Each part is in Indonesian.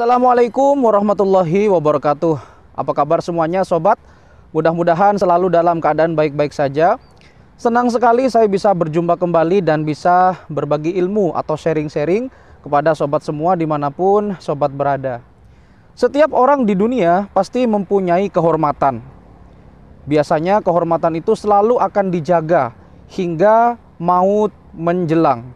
Assalamualaikum warahmatullahi wabarakatuh. Apa kabar semuanya, sobat? Mudah-mudahan selalu dalam keadaan baik-baik saja. Senang sekali saya bisa berjumpa kembali dan bisa berbagi ilmu atau sharing-sharing kepada sobat semua dimanapun sobat berada. Setiap orang di dunia pasti mempunyai kehormatan. Biasanya kehormatan itu selalu akan dijaga hingga maut menjelang.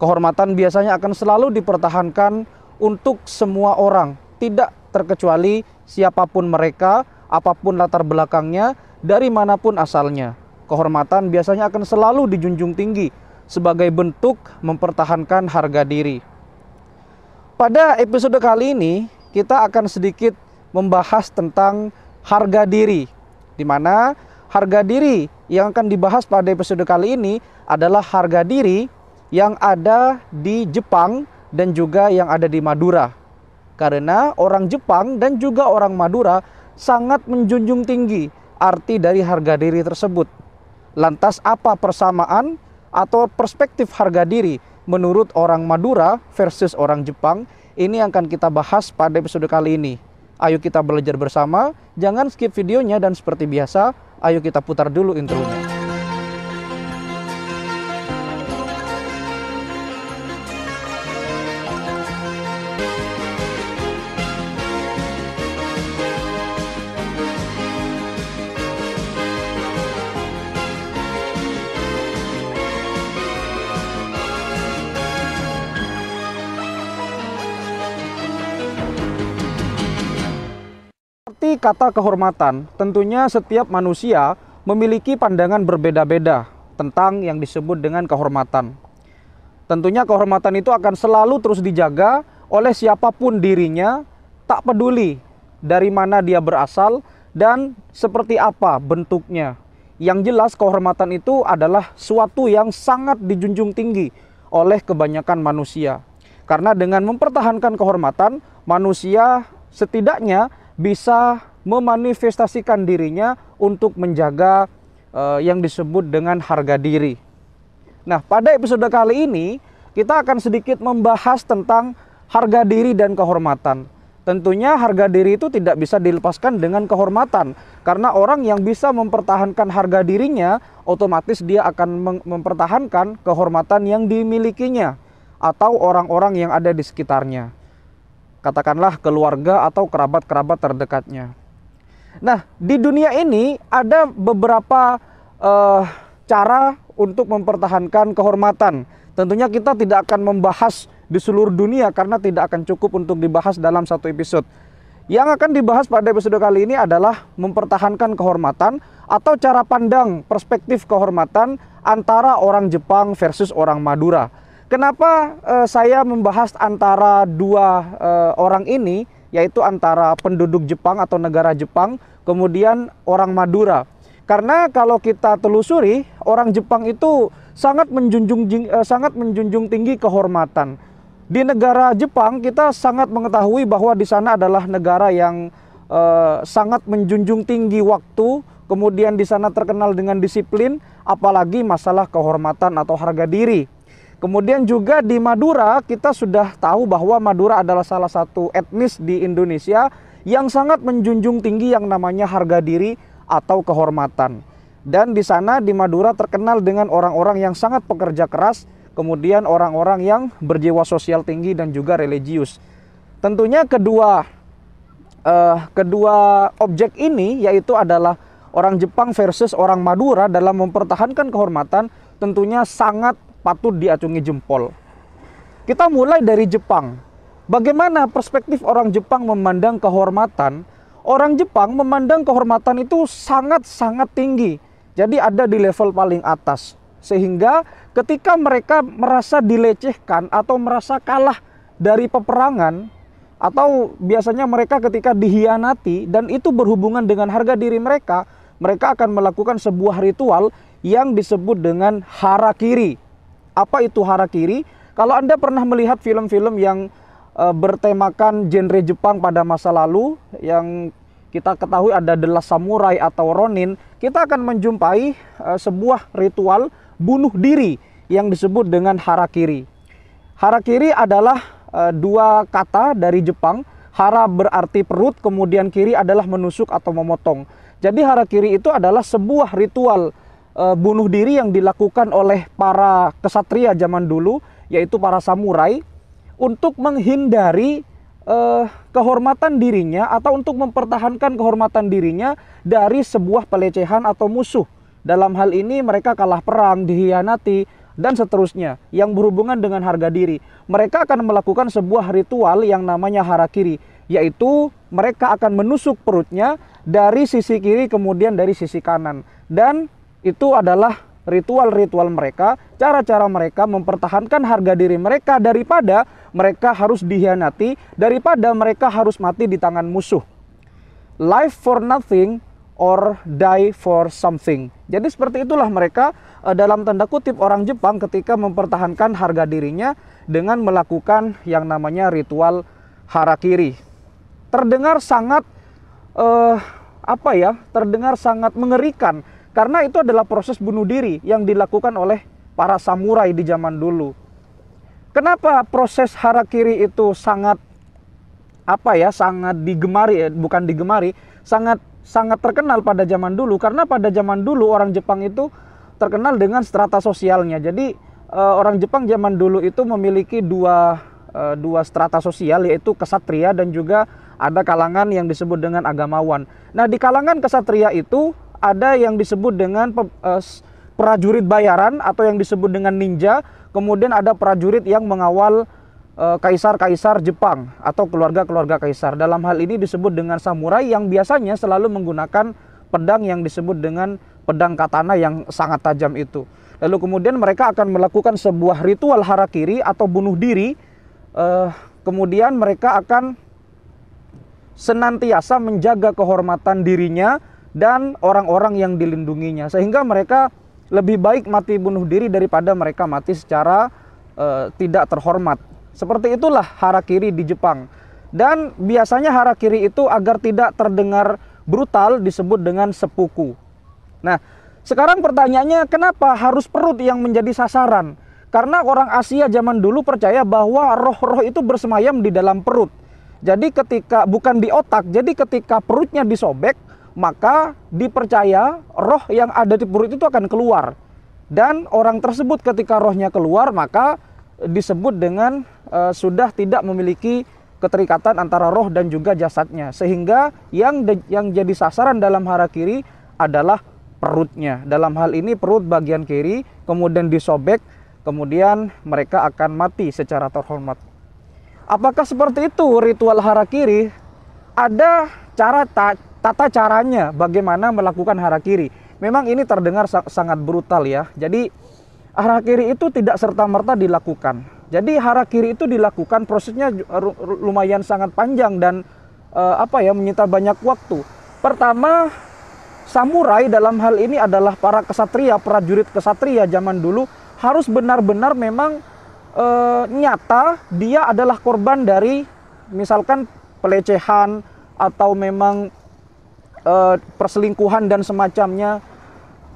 Kehormatan biasanya akan selalu dipertahankan untuk semua orang, tidak terkecuali siapapun mereka, apapun latar belakangnya, dari manapun asalnya. Kehormatan biasanya akan selalu dijunjung tinggi sebagai bentuk mempertahankan harga diri. Pada episode kali ini, kita akan sedikit membahas tentang harga diri, di mana harga diri yang akan dibahas pada episode kali ini adalah harga diri yang ada di Jepang dan juga yang ada di Madura. Karena orang Jepang dan juga orang Madura sangat menjunjung tinggi arti dari harga diri tersebut. Lantas apa persamaan atau perspektif harga diri menurut orang Madura versus orang Jepang? Ini yang akan kita bahas pada episode kali ini. Ayo kita belajar bersama, jangan skip videonya dan seperti biasa, ayo kita putar dulu intronya. Seperti kata kehormatan, tentunya setiap manusia memiliki pandangan berbeda-beda tentang yang disebut dengan kehormatan. Tentunya kehormatan itu akan selalu terus dijaga oleh siapapun dirinya, tak peduli dari mana dia berasal dan seperti apa bentuknya. Yang jelas kehormatan itu adalah suatu yang sangat dijunjung tinggi oleh kebanyakan manusia. Karena dengan mempertahankan kehormatan, manusia setidaknya bisa memanifestasikan dirinya untuk menjaga uh, yang disebut dengan harga diri. Nah, pada episode kali ini kita akan sedikit membahas tentang harga diri dan kehormatan. Tentunya harga diri itu tidak bisa dilepaskan dengan kehormatan karena orang yang bisa mempertahankan harga dirinya otomatis dia akan mempertahankan kehormatan yang dimilikinya atau orang-orang yang ada di sekitarnya katakanlah keluarga atau kerabat-kerabat terdekatnya. Nah, di dunia ini ada beberapa uh, cara untuk mempertahankan kehormatan. Tentunya kita tidak akan membahas di seluruh dunia karena tidak akan cukup untuk dibahas dalam satu episode. Yang akan dibahas pada episode kali ini adalah mempertahankan kehormatan atau cara pandang perspektif kehormatan antara orang Jepang versus orang Madura. Kenapa uh, saya membahas antara dua uh, orang ini, yaitu antara penduduk Jepang atau negara Jepang, kemudian orang Madura? Karena kalau kita telusuri, orang Jepang itu sangat menjunjung uh, sangat menjunjung tinggi kehormatan. Di negara Jepang kita sangat mengetahui bahwa di sana adalah negara yang uh, sangat menjunjung tinggi waktu, kemudian di sana terkenal dengan disiplin, apalagi masalah kehormatan atau harga diri. Kemudian juga di Madura kita sudah tahu bahwa Madura adalah salah satu etnis di Indonesia yang sangat menjunjung tinggi yang namanya harga diri atau kehormatan. Dan di sana di Madura terkenal dengan orang-orang yang sangat pekerja keras, kemudian orang-orang yang berjiwa sosial tinggi dan juga religius. Tentunya kedua eh, kedua objek ini yaitu adalah orang Jepang versus orang Madura dalam mempertahankan kehormatan tentunya sangat patut diacungi jempol. Kita mulai dari Jepang. Bagaimana perspektif orang Jepang memandang kehormatan? Orang Jepang memandang kehormatan itu sangat-sangat tinggi. Jadi ada di level paling atas. Sehingga ketika mereka merasa dilecehkan atau merasa kalah dari peperangan atau biasanya mereka ketika dihianati dan itu berhubungan dengan harga diri mereka, mereka akan melakukan sebuah ritual yang disebut dengan harakiri. Apa itu harakiri? Kalau Anda pernah melihat film-film yang e, bertemakan genre Jepang pada masa lalu yang kita ketahui ada adalah Samurai atau Ronin, kita akan menjumpai e, sebuah ritual bunuh diri yang disebut dengan harakiri. Harakiri adalah e, dua kata dari Jepang. Hara berarti perut, kemudian kiri adalah menusuk atau memotong. Jadi harakiri itu adalah sebuah ritual uh, bunuh diri yang dilakukan oleh para kesatria zaman dulu yaitu para samurai untuk menghindari uh, kehormatan dirinya atau untuk mempertahankan kehormatan dirinya dari sebuah pelecehan atau musuh. Dalam hal ini mereka kalah perang, dihianati, dan seterusnya yang berhubungan dengan harga diri. Mereka akan melakukan sebuah ritual yang namanya harakiri, yaitu mereka akan menusuk perutnya dari sisi kiri kemudian dari sisi kanan. Dan itu adalah ritual-ritual mereka, cara-cara mereka mempertahankan harga diri mereka daripada mereka harus dihianati, daripada mereka harus mati di tangan musuh. Life for nothing or die for something. Jadi seperti itulah mereka eh, dalam tanda kutip orang Jepang ketika mempertahankan harga dirinya dengan melakukan yang namanya ritual harakiri. Terdengar sangat uh, apa ya? Terdengar sangat mengerikan karena itu adalah proses bunuh diri yang dilakukan oleh para samurai di zaman dulu. Kenapa proses harakiri itu sangat apa ya, sangat digemari eh, bukan digemari, sangat sangat terkenal pada zaman dulu karena pada zaman dulu orang Jepang itu terkenal dengan strata sosialnya. Jadi eh, orang Jepang zaman dulu itu memiliki dua eh, dua strata sosial yaitu kesatria dan juga ada kalangan yang disebut dengan agamawan. Nah, di kalangan kesatria itu ada yang disebut dengan eh, prajurit bayaran atau yang disebut dengan ninja, kemudian ada prajurit yang mengawal eh, kaisar-kaisar Jepang atau keluarga-keluarga kaisar. Dalam hal ini disebut dengan samurai yang biasanya selalu menggunakan pedang yang disebut dengan pedang katana yang sangat tajam itu. Lalu kemudian mereka akan melakukan sebuah ritual harakiri atau bunuh diri. Eh, kemudian mereka akan senantiasa menjaga kehormatan dirinya dan orang-orang yang dilindunginya sehingga mereka lebih baik mati bunuh diri daripada mereka mati secara e, tidak terhormat. Seperti itulah hara kiri di Jepang. Dan biasanya hara kiri itu agar tidak terdengar brutal disebut dengan sepuku. Nah, sekarang pertanyaannya kenapa harus perut yang menjadi sasaran? Karena orang Asia zaman dulu percaya bahwa roh-roh itu bersemayam di dalam perut. Jadi ketika bukan di otak, jadi ketika perutnya disobek, maka dipercaya roh yang ada di perut itu akan keluar. Dan orang tersebut ketika rohnya keluar maka disebut dengan e, sudah tidak memiliki keterikatan antara roh dan juga jasadnya. Sehingga yang de, yang jadi sasaran dalam hara kiri adalah perutnya. Dalam hal ini perut bagian kiri kemudian disobek, kemudian mereka akan mati secara terhormat. Apakah seperti itu ritual hara kiri? Ada cara tak tata caranya bagaimana melakukan harakiri. Memang ini terdengar sangat brutal ya. Jadi harakiri itu tidak serta-merta dilakukan. Jadi harakiri itu dilakukan prosesnya lumayan sangat panjang dan eh, apa ya menyita banyak waktu. Pertama samurai dalam hal ini adalah para kesatria, prajurit kesatria zaman dulu harus benar-benar memang e, nyata dia adalah korban dari misalkan pelecehan atau memang Eh, perselingkuhan dan semacamnya.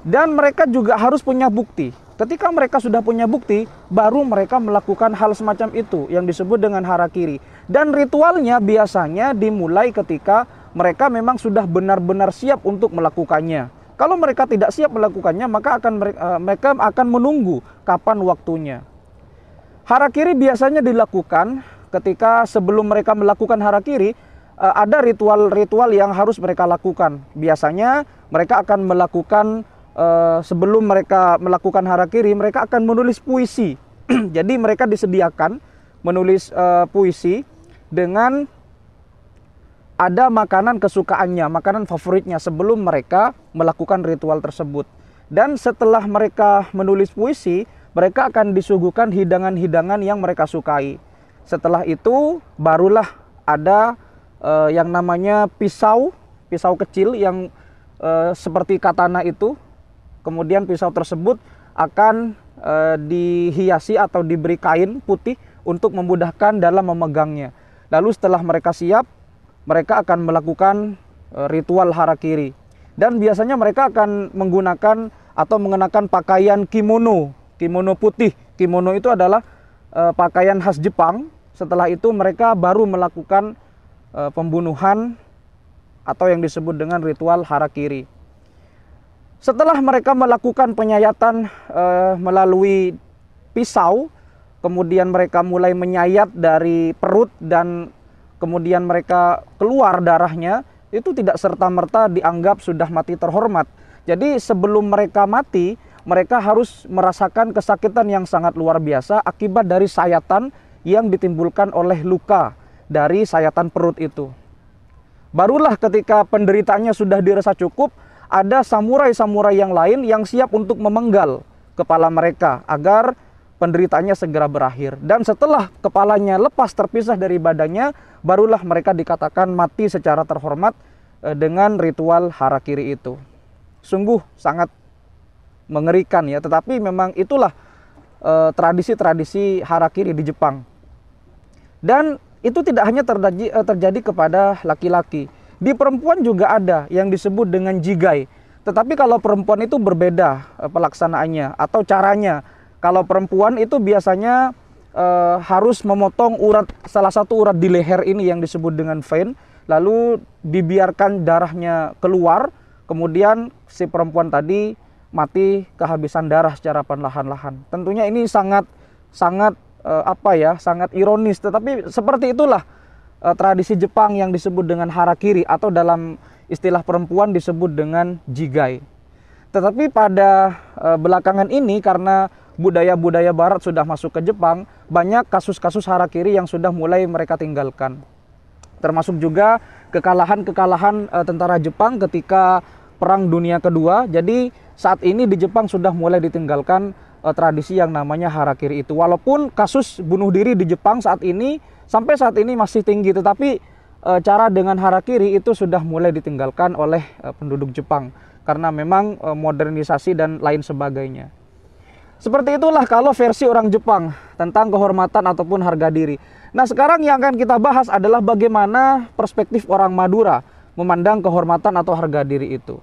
Dan mereka juga harus punya bukti. Ketika mereka sudah punya bukti, baru mereka melakukan hal semacam itu yang disebut dengan harakiri. Dan ritualnya biasanya dimulai ketika mereka memang sudah benar-benar siap untuk melakukannya. Kalau mereka tidak siap melakukannya, maka akan eh, mereka akan menunggu kapan waktunya. Harakiri biasanya dilakukan ketika sebelum mereka melakukan harakiri, Eh, ada ritual-ritual yang harus mereka lakukan. Biasanya mereka akan melakukan eh, sebelum mereka melakukan harakiri, mereka akan menulis puisi. Jadi mereka disediakan menulis eh, puisi dengan ada makanan kesukaannya, makanan favoritnya sebelum mereka melakukan ritual tersebut. Dan setelah mereka menulis puisi, mereka akan disuguhkan hidangan-hidangan yang mereka sukai. Setelah itu barulah ada uh, yang namanya pisau, pisau kecil yang uh, seperti katana itu. Kemudian pisau tersebut akan uh, dihiasi atau diberi kain putih untuk memudahkan dalam memegangnya. Lalu setelah mereka siap, mereka akan melakukan uh, ritual harakiri. Dan biasanya mereka akan menggunakan atau mengenakan pakaian kimono, kimono putih. Kimono itu adalah uh, pakaian khas Jepang. Setelah itu mereka baru melakukan Eh, pembunuhan atau yang disebut dengan ritual harakiri. Setelah mereka melakukan penyayatan e, melalui pisau, kemudian mereka mulai menyayat dari perut dan kemudian mereka keluar darahnya, itu tidak serta-merta dianggap sudah mati terhormat. Jadi sebelum mereka mati, mereka harus merasakan kesakitan yang sangat luar biasa akibat dari sayatan yang ditimbulkan oleh luka dari sayatan perut itu. Barulah ketika penderitanya sudah dirasa cukup, ada samurai-samurai yang lain yang siap untuk memenggal kepala mereka agar penderitanya segera berakhir. Dan setelah kepalanya lepas terpisah dari badannya, barulah mereka dikatakan mati secara terhormat eh, dengan ritual harakiri itu. Sungguh sangat mengerikan ya, tetapi memang itulah eh, tradisi-tradisi harakiri di Jepang. Dan itu tidak hanya terjadi eh, terjadi kepada laki-laki. Di perempuan juga ada yang disebut dengan jigai. Tetapi kalau perempuan itu berbeda eh, pelaksanaannya atau caranya. Kalau perempuan itu biasanya e, harus memotong urat salah satu urat di leher ini yang disebut dengan vein, lalu dibiarkan darahnya keluar, kemudian si perempuan tadi mati kehabisan darah secara perlahan-lahan. Tentunya ini sangat sangat uh, apa ya sangat ironis tetapi seperti itulah uh, tradisi Jepang yang disebut dengan harakiri atau dalam istilah perempuan disebut dengan jigai tetapi pada uh, belakangan ini karena budaya-budaya barat sudah masuk ke Jepang banyak kasus-kasus harakiri yang sudah mulai mereka tinggalkan termasuk juga kekalahan-kekalahan uh, tentara Jepang ketika Perang Dunia Kedua. Jadi saat ini di Jepang sudah mulai ditinggalkan uh, tradisi yang namanya harakiri itu. Walaupun kasus bunuh diri di Jepang saat ini sampai saat ini masih tinggi, tetapi uh, cara dengan harakiri itu sudah mulai ditinggalkan oleh uh, penduduk Jepang karena memang uh, modernisasi dan lain sebagainya. Seperti itulah kalau versi orang Jepang tentang kehormatan ataupun harga diri. Nah, sekarang yang akan kita bahas adalah bagaimana perspektif orang Madura memandang kehormatan atau harga diri itu.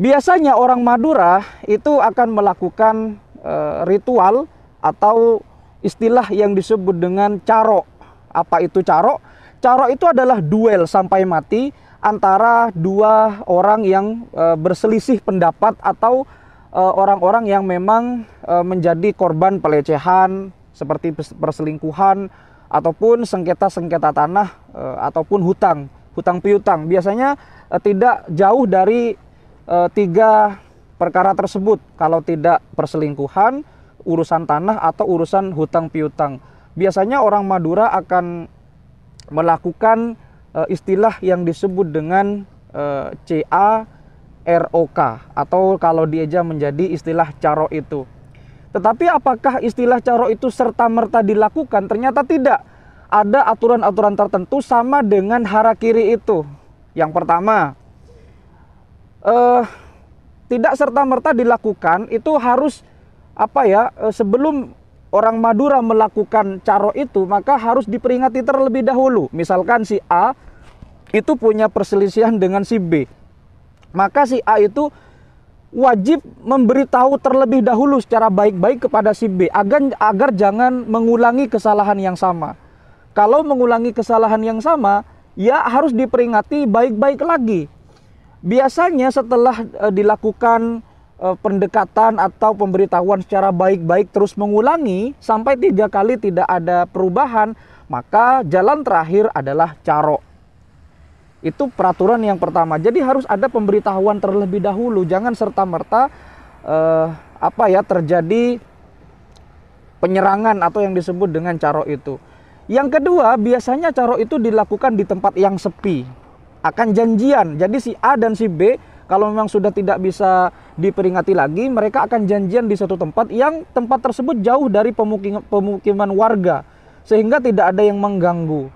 Biasanya orang Madura itu akan melakukan e, ritual atau istilah yang disebut dengan caro. Apa itu caro? Caro itu adalah duel sampai mati antara dua orang yang e, berselisih pendapat atau eh, orang-orang e, yang memang e, menjadi korban pelecehan seperti perselingkuhan ataupun sengketa-sengketa tanah e, ataupun hutang, hutang piutang. Biasanya tidak jauh dari e, tiga perkara tersebut kalau tidak perselingkuhan, urusan tanah atau urusan hutang piutang. Biasanya orang Madura akan melakukan e, istilah yang disebut dengan e, eh, CA ROK atau kalau dieja menjadi istilah caro itu. Tetapi apakah istilah caro itu serta-merta dilakukan? Ternyata tidak. Ada aturan-aturan tertentu sama dengan hara kiri itu. Yang pertama, eh, tidak serta merta dilakukan itu harus apa ya eh, sebelum orang Madura melakukan caro itu maka harus diperingati terlebih dahulu. Misalkan si A itu punya perselisihan dengan si B. Maka si A itu wajib memberitahu terlebih dahulu secara baik-baik kepada si B agar agar jangan mengulangi kesalahan yang sama. Kalau mengulangi kesalahan yang sama, ya harus diperingati baik-baik lagi. Biasanya setelah uh, dilakukan uh, pendekatan atau pemberitahuan secara baik-baik terus mengulangi sampai tiga kali tidak ada perubahan, maka jalan terakhir adalah caro. Itu peraturan yang pertama. Jadi harus ada pemberitahuan terlebih dahulu, jangan serta-merta uh, apa ya terjadi penyerangan atau yang disebut dengan caro itu. Yang kedua, biasanya caro itu dilakukan di tempat yang sepi akan janjian. Jadi si A dan si B kalau memang sudah tidak bisa diperingati lagi, mereka akan janjian di satu tempat yang tempat tersebut jauh dari pemukiman warga sehingga tidak ada yang mengganggu.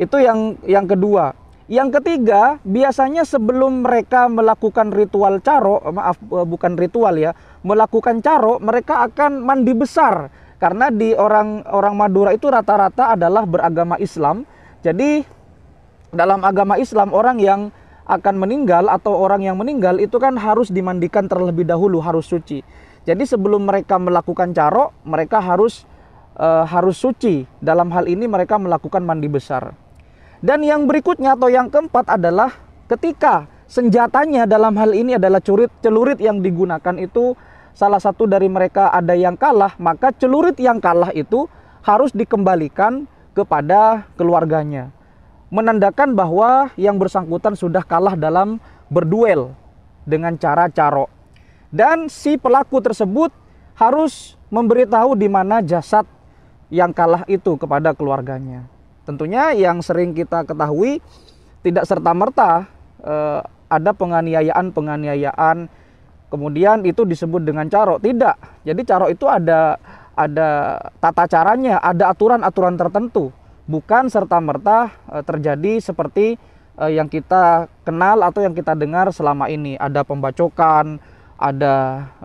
Itu yang yang kedua. Yang ketiga, biasanya sebelum mereka melakukan ritual caro, eh, maaf eh, bukan ritual ya, melakukan caro, mereka akan mandi besar karena di orang orang Madura itu rata-rata adalah beragama Islam. Jadi dalam agama Islam orang yang akan meninggal atau orang yang meninggal itu kan harus dimandikan terlebih dahulu harus suci. Jadi sebelum mereka melakukan carok, mereka harus e, harus suci. Dalam hal ini mereka melakukan mandi besar. Dan yang berikutnya atau yang keempat adalah ketika senjatanya dalam hal ini adalah curit celurit yang digunakan itu salah satu dari mereka ada yang kalah, maka celurit yang kalah itu harus dikembalikan kepada keluarganya menandakan bahwa yang bersangkutan sudah kalah dalam berduel dengan cara carok Dan si pelaku tersebut harus memberitahu di mana jasad yang kalah itu kepada keluarganya. Tentunya yang sering kita ketahui tidak serta-merta eh, ada penganiayaan-penganiayaan kemudian itu disebut dengan carok Tidak. Jadi carok itu ada ada tata caranya, ada aturan-aturan tertentu bukan serta-merta e, terjadi seperti e, yang kita kenal atau yang kita dengar selama ini. Ada pembacokan, ada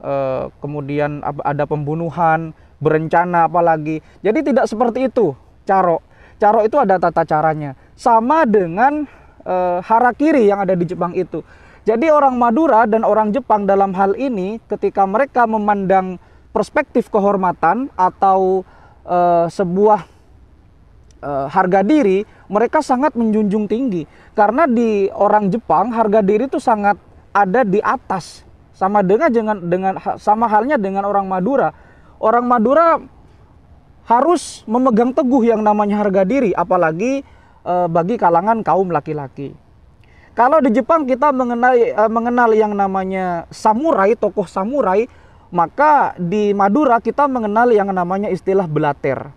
e, kemudian ada pembunuhan, berencana apalagi. Jadi tidak seperti itu caro. Caro itu ada tata caranya. Sama dengan hara kiri yang ada di Jepang itu. Jadi orang Madura dan orang Jepang dalam hal ini ketika mereka memandang perspektif kehormatan atau uh, sebuah uh, harga diri mereka sangat menjunjung tinggi karena di orang Jepang harga diri itu sangat ada di atas sama dengan dengan dengan sama halnya dengan orang Madura orang Madura harus memegang teguh yang namanya harga diri apalagi e, bagi kalangan kaum laki-laki kalau di Jepang kita mengenai e, mengenal yang namanya samurai tokoh samurai maka di Madura kita mengenal yang namanya istilah belater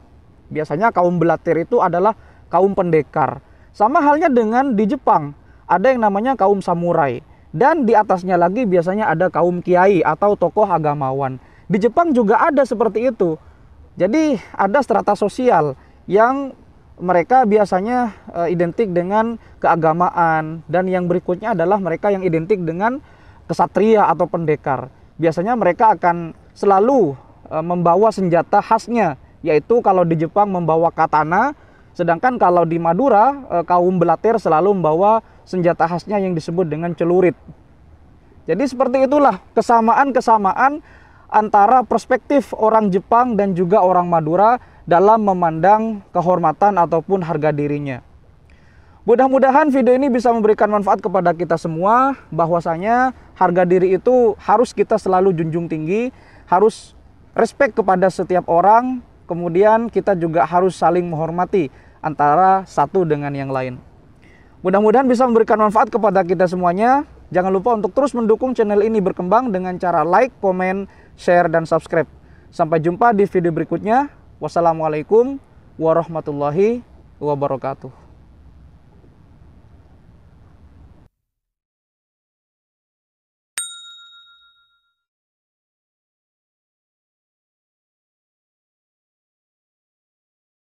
Biasanya kaum belatir itu adalah kaum pendekar. Sama halnya dengan di Jepang, ada yang namanya kaum samurai. Dan di atasnya lagi biasanya ada kaum kiai atau tokoh agamawan. Di Jepang juga ada seperti itu. Jadi ada strata sosial yang mereka biasanya eh, identik dengan keagamaan dan yang berikutnya adalah mereka yang identik dengan kesatria atau pendekar. Biasanya mereka akan selalu eh, membawa senjata khasnya yaitu kalau di Jepang membawa katana, sedangkan kalau di Madura eh, kaum Belater selalu membawa senjata khasnya yang disebut dengan celurit. Jadi seperti itulah kesamaan-kesamaan antara perspektif orang Jepang dan juga orang Madura dalam memandang kehormatan ataupun harga dirinya. Mudah-mudahan video ini bisa memberikan manfaat kepada kita semua bahwasanya harga diri itu harus kita selalu junjung tinggi, harus respect kepada setiap orang Kemudian kita juga harus saling menghormati antara satu dengan yang lain. Mudah-mudahan bisa memberikan manfaat kepada kita semuanya. Jangan lupa untuk terus mendukung channel ini berkembang dengan cara like, komen, share, dan subscribe. Sampai jumpa di video berikutnya. Wassalamualaikum warahmatullahi wabarakatuh.